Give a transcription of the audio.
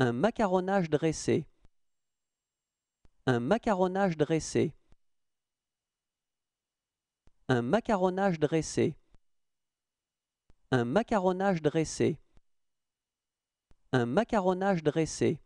Un macaronnage dressé. Un macaronnage dressé. Un macaronnage dressé. Un macaronnage dressé. Un macaronnage dressé.